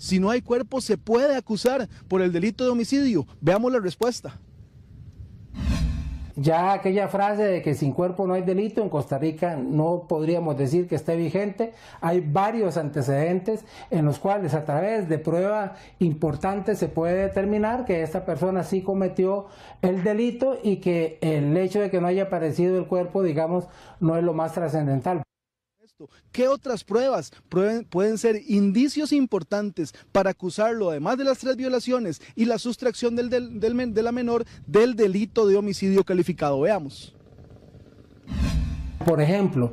Si no hay cuerpo, se puede acusar por el delito de homicidio. Veamos la respuesta. Ya aquella frase de que sin cuerpo no hay delito en Costa Rica no podríamos decir que esté vigente. Hay varios antecedentes en los cuales a través de prueba importante se puede determinar que esta persona sí cometió el delito y que el hecho de que no haya aparecido el cuerpo, digamos, no es lo más trascendental. ¿Qué otras pruebas pueden ser indicios importantes para acusarlo, además de las tres violaciones y la sustracción de la menor, del delito de homicidio calificado? Veamos. Por ejemplo,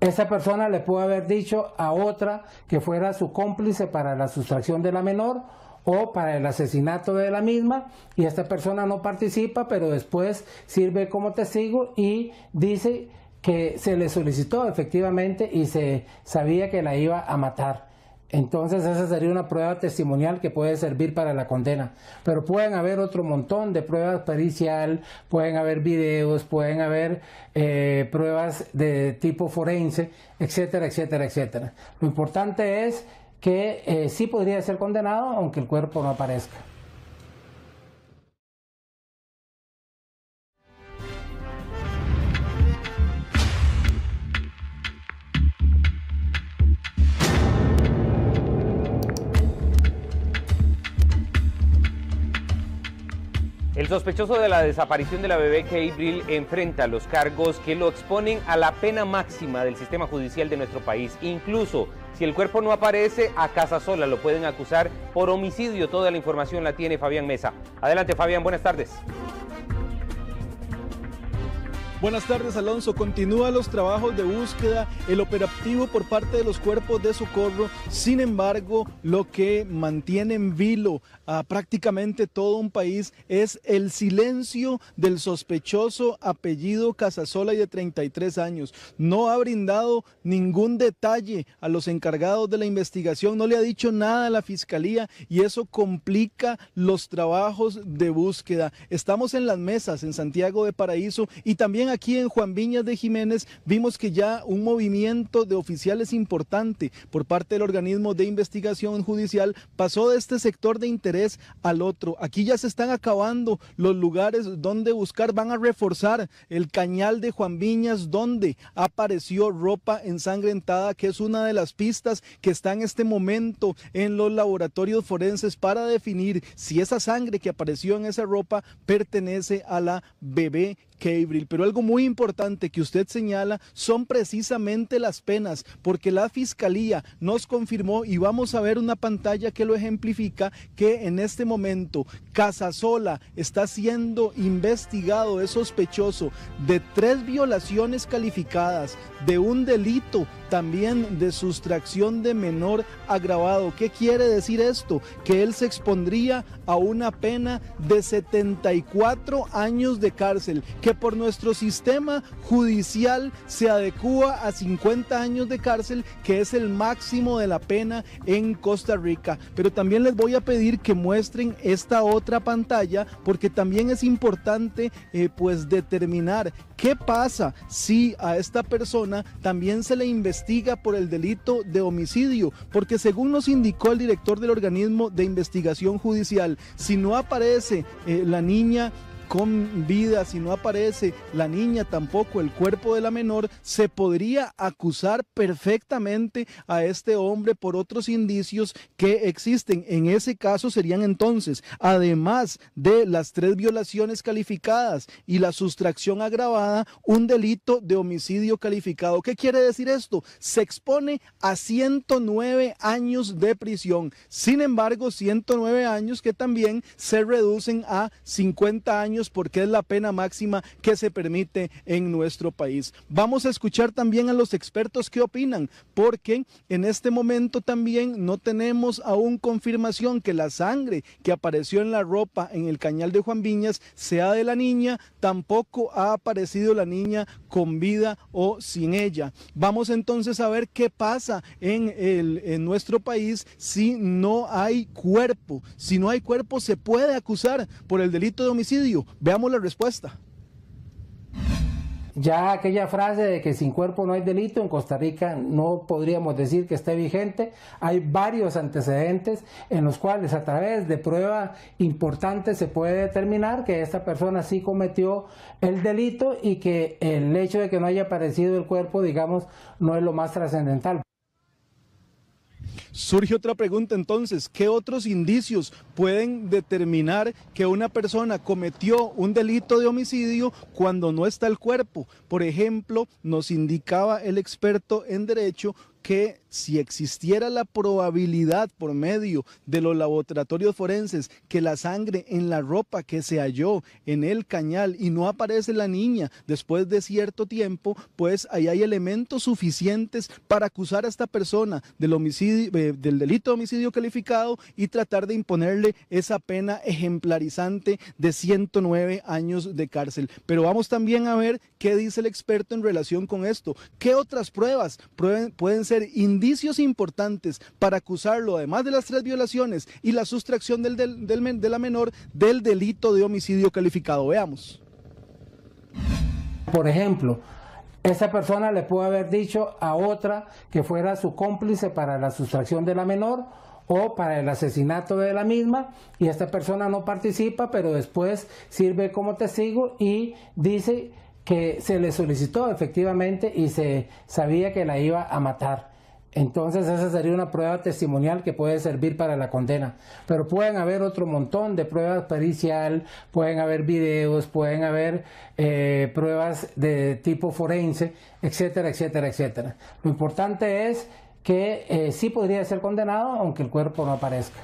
esa persona le puede haber dicho a otra que fuera su cómplice para la sustracción de la menor o para el asesinato de la misma y esta persona no participa, pero después sirve como testigo y dice que se le solicitó efectivamente y se sabía que la iba a matar. Entonces esa sería una prueba testimonial que puede servir para la condena. Pero pueden haber otro montón de pruebas pericial, pueden haber videos, pueden haber eh, pruebas de tipo forense, etcétera, etcétera, etcétera. Lo importante es que eh, sí podría ser condenado aunque el cuerpo no aparezca. El sospechoso de la desaparición de la bebé Gabriel, enfrenta los cargos que lo exponen a la pena máxima del sistema judicial de nuestro país. Incluso si el cuerpo no aparece, a casa sola lo pueden acusar por homicidio. Toda la información la tiene Fabián Mesa. Adelante Fabián, buenas tardes. Buenas tardes, Alonso. Continúa los trabajos de búsqueda, el operativo por parte de los cuerpos de socorro. Sin embargo, lo que mantiene en vilo a prácticamente todo un país es el silencio del sospechoso apellido Casasola y de 33 años. No ha brindado ningún detalle a los encargados de la investigación, no le ha dicho nada a la fiscalía y eso complica los trabajos de búsqueda. Estamos en las mesas en Santiago de Paraíso y también aquí en Juan Viñas de Jiménez vimos que ya un movimiento de oficiales importante por parte del organismo de investigación judicial pasó de este sector de interés al otro. Aquí ya se están acabando los lugares donde buscar, van a reforzar el cañal de Juan Viñas donde apareció ropa ensangrentada, que es una de las pistas que está en este momento en los laboratorios forenses para definir si esa sangre que apareció en esa ropa pertenece a la bebé Gabriel, pero algo muy importante que usted señala son precisamente las penas, porque la Fiscalía nos confirmó y vamos a ver una pantalla que lo ejemplifica que en este momento Casasola está siendo investigado, es sospechoso de tres violaciones calificadas, de un delito también de sustracción de menor agravado. ¿Qué quiere decir esto? Que él se expondría a una pena de 74 años de cárcel por nuestro sistema judicial se adecúa a 50 años de cárcel, que es el máximo de la pena en Costa Rica. Pero también les voy a pedir que muestren esta otra pantalla porque también es importante eh, pues determinar qué pasa si a esta persona también se le investiga por el delito de homicidio, porque según nos indicó el director del organismo de investigación judicial, si no aparece eh, la niña con vida, si no aparece la niña tampoco, el cuerpo de la menor, se podría acusar perfectamente a este hombre por otros indicios que existen. En ese caso serían entonces, además de las tres violaciones calificadas y la sustracción agravada, un delito de homicidio calificado. ¿Qué quiere decir esto? Se expone a 109 años de prisión. Sin embargo, 109 años que también se reducen a 50 años porque es la pena máxima que se permite en nuestro país. Vamos a escuchar también a los expertos qué opinan, porque en este momento también no tenemos aún confirmación que la sangre que apareció en la ropa en el cañal de Juan Viñas sea de la niña, tampoco ha aparecido la niña con vida o sin ella. Vamos entonces a ver qué pasa en nuestro país si no hay cuerpo. Si no hay cuerpo se puede acusar por el delito de homicidio veamos la respuesta. Ya aquella frase de que sin cuerpo no hay delito en Costa Rica no podríamos decir que esté vigente. Hay varios antecedentes en los cuales a través de prueba importante se puede determinar que esta persona sí cometió el delito y que el hecho de que no haya aparecido el cuerpo, digamos, no es lo más trascendental. Surge otra pregunta entonces, ¿qué otros indicios pueden determinar que una persona cometió un delito de homicidio cuando no está el cuerpo? Por ejemplo, nos indicaba el experto en derecho que si existiera la probabilidad por medio de los laboratorios forenses que la sangre en la ropa que se halló en el cañal y no aparece la niña después de cierto tiempo, pues ahí hay elementos suficientes para acusar a esta persona del, eh, del delito de homicidio calificado y tratar de imponerle esa pena ejemplarizante de 109 años de cárcel. Pero vamos también a ver qué dice el experto en relación con esto. ¿Qué otras pruebas pueden ser indicios importantes para acusarlo, además de las tres violaciones y la sustracción del, del, de la menor, del delito de homicidio calificado. Veamos. Por ejemplo, esa persona le puede haber dicho a otra que fuera su cómplice para la sustracción de la menor o para el asesinato de la misma y esta persona no participa, pero después sirve como testigo y dice que se le solicitó efectivamente y se sabía que la iba a matar. Entonces esa sería una prueba testimonial que puede servir para la condena. Pero pueden haber otro montón de pruebas pericial, pueden haber videos, pueden haber eh, pruebas de tipo forense, etcétera, etcétera, etcétera. Lo importante es que eh, sí podría ser condenado aunque el cuerpo no aparezca.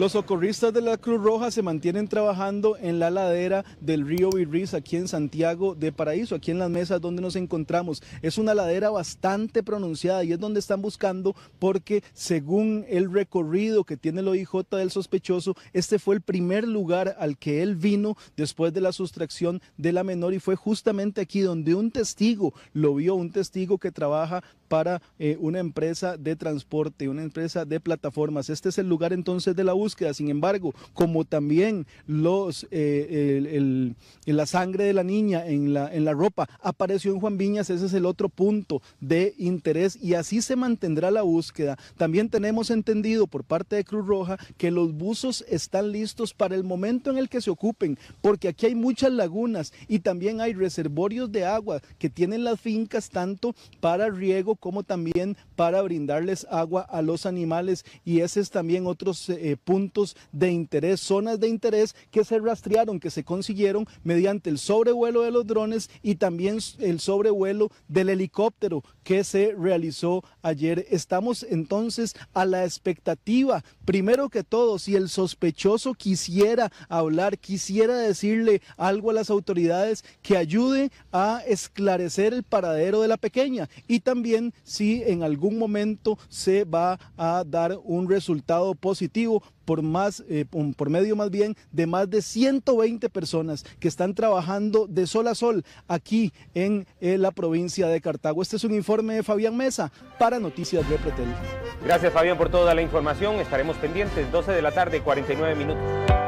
Los socorristas de la Cruz Roja se mantienen trabajando en la ladera del río Virriz, aquí en Santiago de Paraíso, aquí en las mesas donde nos encontramos. Es una ladera bastante pronunciada y es donde están buscando porque según el recorrido que tiene el OIJ del sospechoso, este fue el primer lugar al que él vino después de la sustracción de la menor y fue justamente aquí donde un testigo lo vio, un testigo que trabaja para eh, una empresa de transporte, una empresa de plataformas. Este es el lugar entonces de la búsqueda sin embargo, como también los, eh, la sangre de la niña en la, en la ropa apareció en Juan Viñas, ese es el otro punto de interés y así se mantendrá la búsqueda. También tenemos entendido por parte de Cruz Roja que los buzos están listos para el momento en el que se ocupen, porque aquí hay muchas lagunas y también hay reservorios de agua que tienen las fincas tanto para riego como también para brindarles agua a los animales y ese es también otro punto eh, puntos de interés, zonas de interés que se rastrearon, que se consiguieron mediante el sobrevuelo de los drones y también el sobrevuelo del helicóptero que se realizó ayer. Estamos entonces a la expectativa, primero que todo, si el sospechoso quisiera hablar, quisiera decirle algo a las autoridades que ayude a esclarecer el paradero de la pequeña y también si en algún momento se va a dar un resultado positivo por, más, eh, por medio más bien de más de 120 personas que están trabajando de sol a sol aquí en eh, la provincia de Cartago. Este es un informe de Fabián Mesa para Noticias de Gracias Fabián por toda la información. Estaremos pendientes 12 de la tarde, 49 minutos.